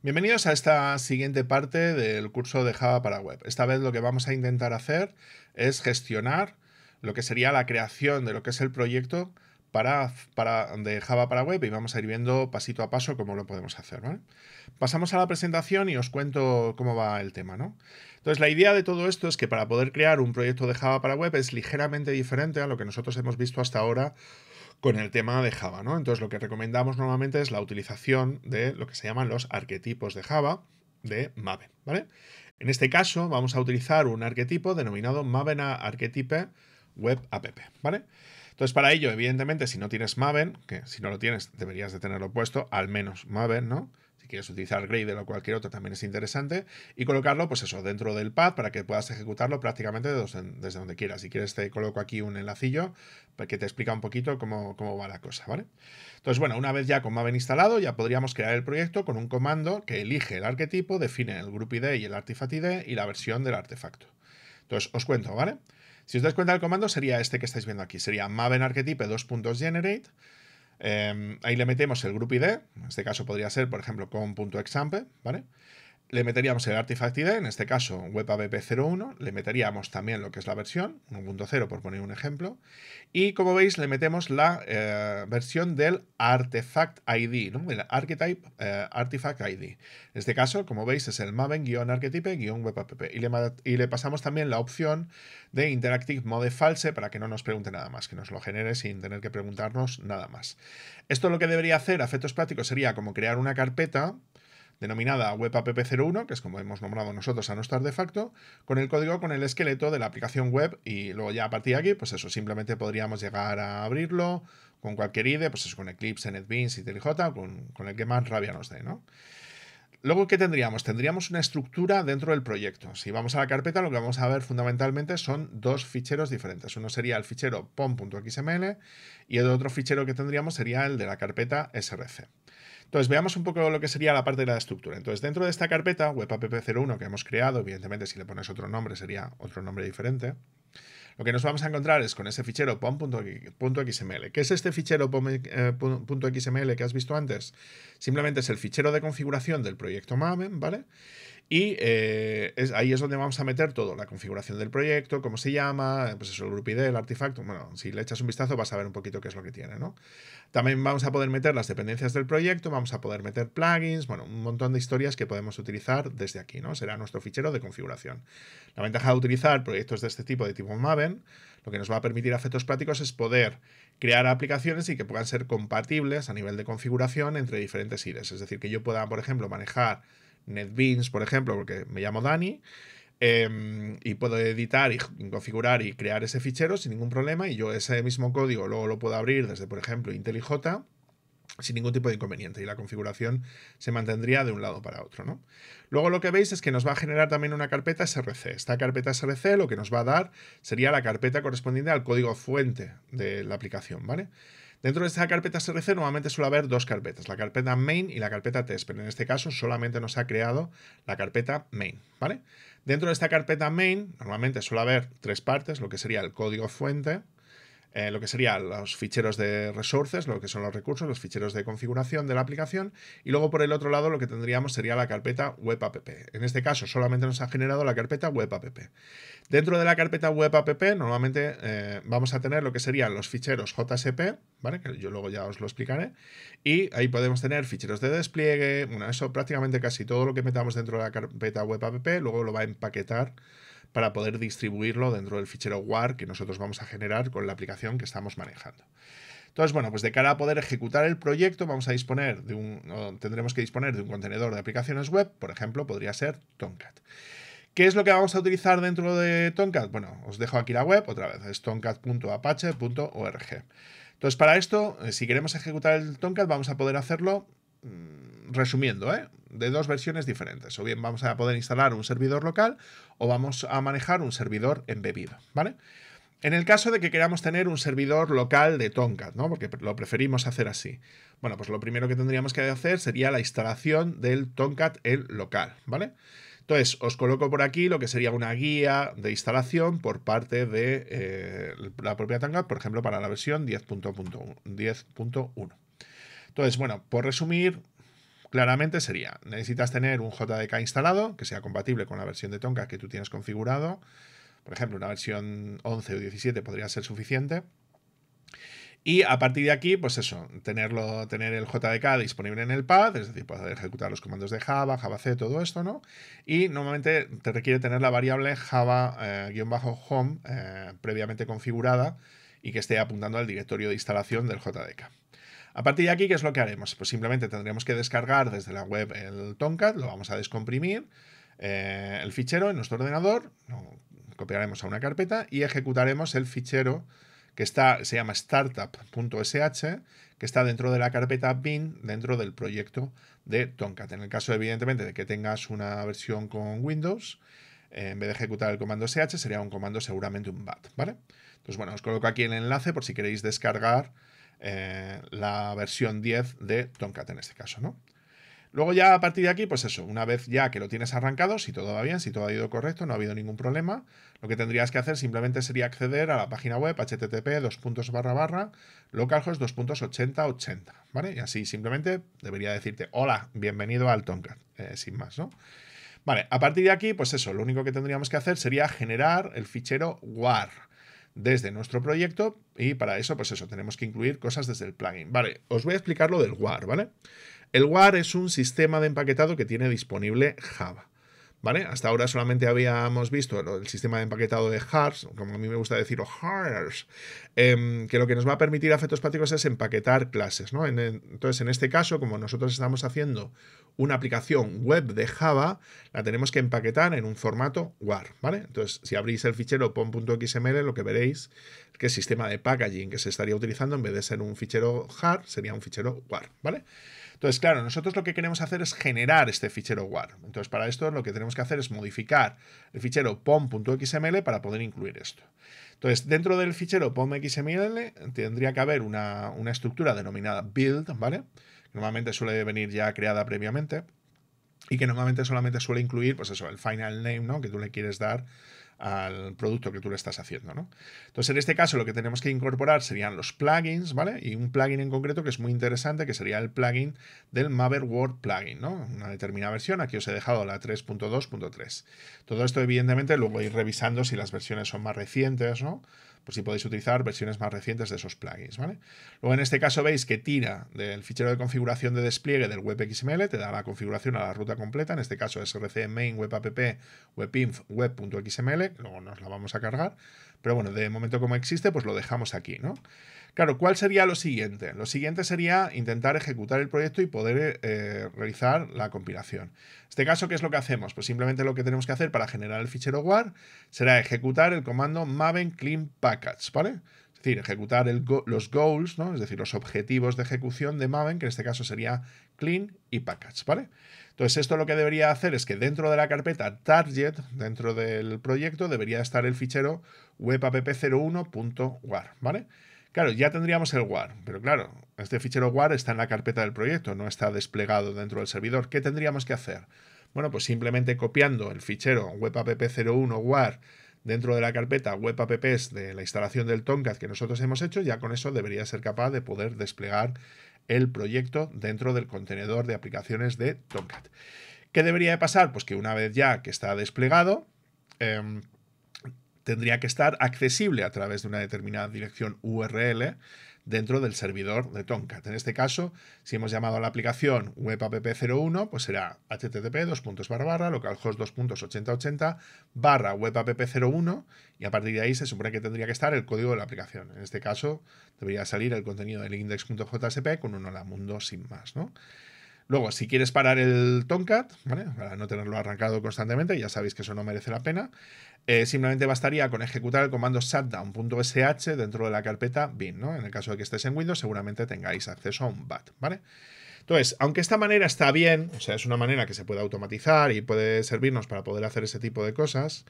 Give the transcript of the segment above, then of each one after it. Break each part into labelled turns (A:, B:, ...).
A: Bienvenidos a esta siguiente parte del curso de Java para web. Esta vez lo que vamos a intentar hacer es gestionar lo que sería la creación de lo que es el proyecto para, para, de Java para web y vamos a ir viendo pasito a paso cómo lo podemos hacer. Pasamos a la presentación y os cuento cómo va el tema. ¿no? Entonces, la idea de todo esto es que para poder crear un proyecto de Java para web es ligeramente diferente a lo que nosotros hemos visto hasta ahora con el tema de Java. ¿no? Entonces, lo que recomendamos normalmente es la utilización de lo que se llaman los arquetipos de Java de Maven. ¿vale? En este caso, vamos a utilizar un arquetipo denominado Maven Archetype Web App. ¿vale? Entonces, para ello, evidentemente, si no tienes Maven, que si no lo tienes, deberías de tenerlo puesto, al menos Maven, ¿no? Si quieres utilizar Gradle o cualquier otro, también es interesante. Y colocarlo, pues eso, dentro del pad para que puedas ejecutarlo prácticamente desde donde quieras. Si quieres, te coloco aquí un enlacillo que te explica un poquito cómo, cómo va la cosa, ¿vale? Entonces, bueno, una vez ya con Maven instalado, ya podríamos crear el proyecto con un comando que elige el arquetipo, define el group ID y el artifact ID y la versión del artefacto. Entonces, os cuento, ¿vale? Si os dais cuenta, el comando sería este que estáis viendo aquí. Sería maven archetype 2.generate. generate. Em, ahí le metemos el group ID. En este caso podría ser, por ejemplo, con.example, ¿vale? le meteríamos el Artifact ID, en este caso WebApp01, le meteríamos también lo que es la versión, 1.0 por poner un ejemplo, y como veis le metemos la eh, versión del eh, Artifact ID, ¿no? Archetype Artifact ID. En este caso, como veis, es el Maven-Archetype-WebApp y le, y le pasamos también la opción de Interactive Mode False para que no nos pregunte nada más, que nos lo genere sin tener que preguntarnos nada más. Esto lo que debería hacer a efectos prácticos sería como crear una carpeta, denominada WebApp01, que es como hemos nombrado nosotros a no estar de facto, con el código con el esqueleto de la aplicación web y luego ya a partir de aquí, pues eso, simplemente podríamos llegar a abrirlo con cualquier IDE, pues eso, con Eclipse, NetBeans, IntelliJ, con, con el que más rabia nos dé, ¿no? Luego, ¿qué tendríamos? Tendríamos una estructura dentro del proyecto. Si vamos a la carpeta, lo que vamos a ver fundamentalmente son dos ficheros diferentes. Uno sería el fichero pom.xml y el otro fichero que tendríamos sería el de la carpeta src. Entonces, veamos un poco lo que sería la parte de la estructura. Entonces, dentro de esta carpeta, webapp01 que hemos creado, evidentemente si le pones otro nombre sería otro nombre diferente, lo que nos vamos a encontrar es con ese fichero pom.xml. ¿Qué es este fichero pom.xml eh, que has visto antes? Simplemente es el fichero de configuración del proyecto Maven, ¿vale? Y eh, ahí es donde vamos a meter todo, la configuración del proyecto, cómo se llama, pues eso, el grupo ID, el artefacto. Bueno, si le echas un vistazo vas a ver un poquito qué es lo que tiene, ¿no? También vamos a poder meter las dependencias del proyecto, vamos a poder meter plugins, bueno, un montón de historias que podemos utilizar desde aquí, ¿no? Será nuestro fichero de configuración. La ventaja de utilizar proyectos de este tipo, de tipo Maven, lo que nos va a permitir a efectos prácticos es poder crear aplicaciones y que puedan ser compatibles a nivel de configuración entre diferentes IDEs. Es decir, que yo pueda, por ejemplo, manejar NetBeans, por ejemplo, porque me llamo Dani. Em, y puedo editar y configurar y crear ese fichero sin ningún problema y yo ese mismo código luego lo puedo abrir desde, por ejemplo, IntelliJ sin ningún tipo de inconveniente y la configuración se mantendría de un lado para otro. ¿no? Luego lo que veis es que nos va a generar también una carpeta src. Esta carpeta src lo que nos va a dar sería la carpeta correspondiente al código fuente de la aplicación. ¿vale? Dentro de esta carpeta src normalmente suele haber dos carpetas, la carpeta main y la carpeta test, pero en este caso solamente nos ha creado la carpeta main, ¿vale? Dentro de esta carpeta main normalmente suele haber tres partes, lo que sería el código fuente, eh, lo que serían los ficheros de resources, lo que son los recursos, los ficheros de configuración de la aplicación, y luego por el otro lado lo que tendríamos sería la carpeta web app. En este caso solamente nos ha generado la carpeta web app. Dentro de la carpeta web app normalmente eh, vamos a tener lo que serían los ficheros JSP, ¿vale? que yo luego ya os lo explicaré, y ahí podemos tener ficheros de despliegue, bueno, eso prácticamente casi todo lo que metamos dentro de la carpeta web app, luego lo va a empaquetar para poder distribuirlo dentro del fichero WAR que nosotros vamos a generar con la aplicación que estamos manejando. Entonces, bueno, pues de cara a poder ejecutar el proyecto, vamos a disponer de un, tendremos que disponer de un contenedor de aplicaciones web, por ejemplo, podría ser Tomcat. ¿Qué es lo que vamos a utilizar dentro de Tomcat? Bueno, os dejo aquí la web otra vez, es tomcat.apache.org. Entonces, para esto, eh, si queremos ejecutar el Tomcat, vamos a poder hacerlo Mm, resumiendo, ¿eh? de dos versiones diferentes. O bien vamos a poder instalar un servidor local o vamos a manejar un servidor embebido, ¿vale? En el caso de que queramos tener un servidor local de Tomcat, ¿no? Porque lo preferimos hacer así. Bueno, pues lo primero que tendríamos que hacer sería la instalación del Tomcat en local, ¿vale? Entonces, os coloco por aquí lo que sería una guía de instalación por parte de eh, la propia Tomcat, por ejemplo, para la versión 10.1. 10.1. Entonces, bueno, por resumir, claramente sería, necesitas tener un JDK instalado que sea compatible con la versión de Tonka que tú tienes configurado. Por ejemplo, una versión 11 o 17 podría ser suficiente. Y a partir de aquí, pues eso, tenerlo, tener el JDK disponible en el pad, es decir, poder ejecutar los comandos de Java, Java C, todo esto, ¿no? Y normalmente te requiere tener la variable Java-home eh, eh, previamente configurada y que esté apuntando al directorio de instalación del JDK. A partir de aquí, ¿qué es lo que haremos? Pues simplemente tendremos que descargar desde la web el Tomcat, lo vamos a descomprimir, eh, el fichero en nuestro ordenador, lo copiaremos a una carpeta y ejecutaremos el fichero que está, se llama startup.sh, que está dentro de la carpeta bin, dentro del proyecto de Tomcat. En el caso, evidentemente, de que tengas una versión con Windows, eh, en vez de ejecutar el comando sh, sería un comando seguramente un bat, ¿vale? Entonces, bueno, os coloco aquí el enlace por si queréis descargar eh, la versión 10 de Tomcat en este caso, ¿no? Luego ya a partir de aquí, pues eso, una vez ya que lo tienes arrancado, si todo va bien, si todo ha ido correcto, no ha habido ningún problema, lo que tendrías que hacer simplemente sería acceder a la página web http localhost 2.8080, ¿vale? Y así simplemente debería decirte, hola, bienvenido al Tomcat, eh, sin más, ¿no? Vale, a partir de aquí, pues eso, lo único que tendríamos que hacer sería generar el fichero WAR, desde nuestro proyecto y para eso, pues eso, tenemos que incluir cosas desde el plugin. Vale, os voy a explicar lo del WAR, ¿vale? El WAR es un sistema de empaquetado que tiene disponible Java. ¿Vale? Hasta ahora solamente habíamos visto el sistema de empaquetado de HARS, como a mí me gusta decirlo, HARS, em, que lo que nos va a permitir a efectos prácticos es empaquetar clases, ¿no? entonces, en este caso, como nosotros estamos haciendo una aplicación web de Java, la tenemos que empaquetar en un formato WAR, ¿vale? Entonces, si abrís el fichero pom.xml, lo que veréis es que el sistema de packaging que se estaría utilizando, en vez de ser un fichero hard, sería un fichero WAR, ¿vale? Entonces, claro, nosotros lo que queremos hacer es generar este fichero WAR. Entonces, para esto lo que tenemos que hacer es modificar el fichero pom.xml para poder incluir esto. Entonces, dentro del fichero pom.xml tendría que haber una, estructura denominada build, ¿vale? Normalmente suele venir ya creada previamente y que normalmente solamente suele incluir, pues eso, el final name, ¿no? Que tú le quieres dar al producto que tú le estás haciendo, ¿no? Entonces, en este caso, lo que tenemos que incorporar serían los plugins, ¿vale? Y un plugin en concreto que es muy interesante, que sería el plugin del Maver Word plugin, ¿no? Una determinada versión, aquí os he dejado la 3.2.3. Todo esto, evidentemente, luego ir revisando si las versiones son más recientes, ¿no? Pues si podéis utilizar versiones más recientes de esos plugins, ¿vale? Luego en este caso veis que tira del fichero de configuración de despliegue del web XML, te da la configuración a la ruta completa, en este caso src main web app webinf web.xml, luego nos la vamos a cargar, pero bueno, de momento como existe, pues lo dejamos aquí, ¿no? Claro, ¿cuál sería lo siguiente? Lo siguiente sería intentar ejecutar el proyecto y poder eh, realizar la compilación. En este caso, ¿qué es lo que hacemos? Pues simplemente lo que tenemos que hacer para generar el fichero WAR será ejecutar el comando maven clean package, ¿vale? Es decir, ejecutar los goals, ¿no? Es decir, los objetivos de ejecución de maven, que en este caso sería clean y package, ¿vale? Entonces, esto lo que debería hacer es que dentro de la carpeta target, dentro del proyecto, debería estar el fichero webapp01.war, ¿vale? Claro, ya tendríamos el WAR, pero claro, este fichero WAR está en la carpeta del proyecto, no está desplegado dentro del servidor. ¿Qué tendríamos que hacer? Bueno, pues simplemente copiando el fichero webapp01 WAR dentro de la carpeta webapps de la instalación del Tomcat que nosotros hemos hecho, ya con eso debería ser capaz de poder desplegar el proyecto dentro del contenedor de aplicaciones de Tomcat. ¿Qué debería de pasar? Pues que una vez ya que está desplegado, em, tendría que estar accesible a través de una determinada dirección URL dentro del servidor de Tomcat. En este caso, si hemos llamado a la aplicación webapp01, pues será http dos localhost 2.8080 barra webapp01 y a partir de ahí se supone que tendría que estar el código de la aplicación. En este caso, debería salir el contenido del index.jsp con un hola mundo sin más, ¿no? Luego, si quieres parar el Tomcat, ¿vale? Para no tenerlo arrancado constantemente, ya sabéis que eso no merece la pena. Eh, simplemente bastaría con ejecutar el comando shutdown.sh dentro de la carpeta bin, ¿no? En el caso de que estés en Windows, seguramente tengáis acceso a un BAT, ¿vale? Entonces, aunque esta manera está bien, o sea, es una manera que se puede automatizar y puede servirnos para poder hacer ese tipo de cosas,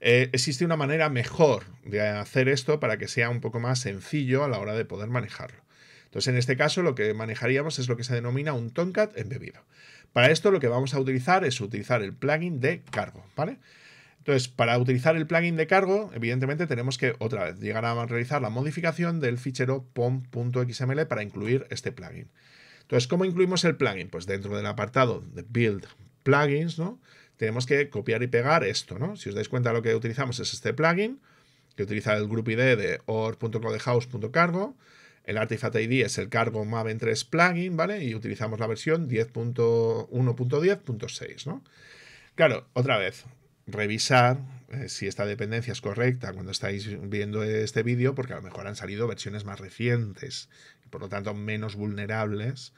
A: eh, existe una manera mejor de hacer esto para que sea un poco más sencillo a la hora de poder manejarlo. Entonces, en este caso, lo que manejaríamos es lo que se denomina un Tomcat embebido. Para esto, lo que vamos a utilizar es utilizar el plugin de cargo, ¿vale? Entonces, para utilizar el plugin de cargo, evidentemente tenemos que otra vez llegar a realizar la modificación del fichero pom.xml para incluir este plugin. Entonces, ¿cómo incluimos el plugin? Pues dentro del apartado de build plugins, ¿no? Tenemos que copiar y pegar esto, ¿no? Si os dais cuenta, lo que utilizamos es este plugin, que utiliza el group ID de or.codehouse.cargo. El Artifact ID es el cargo Maven3 plugin, ¿vale? Y utilizamos la versión 10.1.10.6, ¿no? Claro, otra vez, revisar eh, si esta dependencia es correcta cuando estáis viendo este vídeo, porque a lo mejor han salido versiones más recientes, y por lo tanto menos vulnerables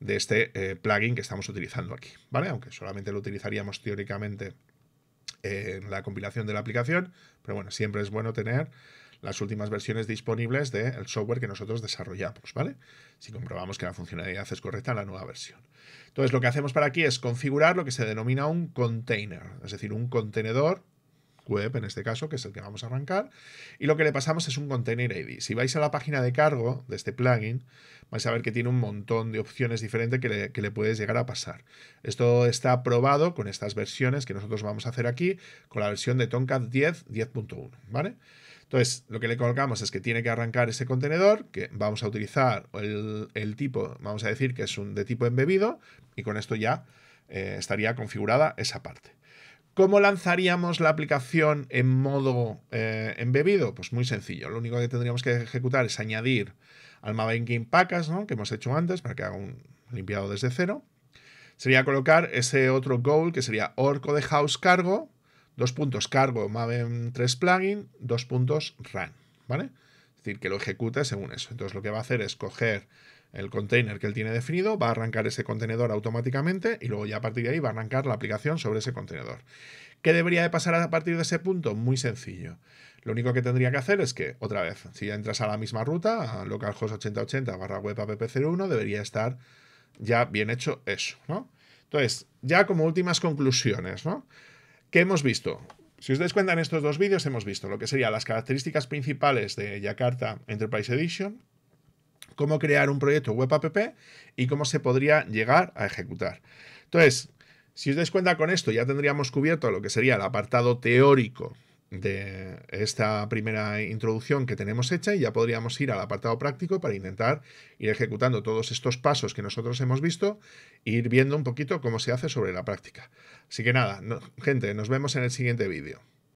A: de este eh, plugin que estamos utilizando aquí, ¿vale? Aunque solamente lo utilizaríamos teóricamente en la compilación de la aplicación, pero bueno, siempre es bueno tener las últimas versiones disponibles del software que nosotros desarrollamos, ¿vale? Si comprobamos que la funcionalidad es correcta en la nueva versión. Entonces, lo que hacemos para aquí es configurar lo que se denomina un container, es decir, un contenedor web, en este caso, que es el que vamos a arrancar, y lo que le pasamos es un container ID. Si vais a la página de cargo de este plugin, vais a ver que tiene un montón de opciones diferentes que le, puedes llegar a pasar. Esto está probado con estas versiones que nosotros vamos a hacer aquí, con la versión de Tomcat 10, 10.1, ¿vale? Entonces, lo que le colocamos es que tiene que arrancar ese contenedor, que vamos a utilizar el, tipo, vamos a decir que es un de tipo embebido, y con esto ya eh, estaría configurada esa parte. ¿Cómo lanzaríamos la aplicación en modo eh, embebido? Pues muy sencillo. Lo único que tendríamos que ejecutar es añadir al Game Packers, ¿no? que hemos hecho antes, para que haga un limpiado desde cero. Sería colocar ese otro goal, que sería orco de house cargo, Dos puntos cargo Maven 3 plugin, dos puntos run, ¿vale? Es decir, que lo ejecute según eso. Entonces lo que va a hacer es coger el container que él tiene definido, va a arrancar ese contenedor automáticamente y luego ya a partir de ahí va a arrancar la aplicación sobre ese contenedor. ¿Qué debería de pasar a partir de ese punto? Muy sencillo. Lo único que tendría que hacer es que, otra vez, si ya entras a la misma ruta, a localhost 8080 barra web app01, debería estar ya bien hecho eso, ¿no? Entonces, ya como últimas conclusiones, ¿no? ¿Qué hemos visto? Si os dais cuenta, en estos dos vídeos hemos visto lo que serían las características principales de Jakarta Enterprise Edition, cómo crear un proyecto web app y cómo se podría llegar a ejecutar. Entonces, si os dais cuenta con esto, ya tendríamos cubierto lo que sería el apartado teórico de esta primera introducción que tenemos hecha y ya podríamos ir al apartado práctico para intentar ir ejecutando todos estos pasos que nosotros hemos visto e ir viendo un poquito cómo se hace sobre la práctica. Así que nada, gente, nos vemos en el siguiente vídeo.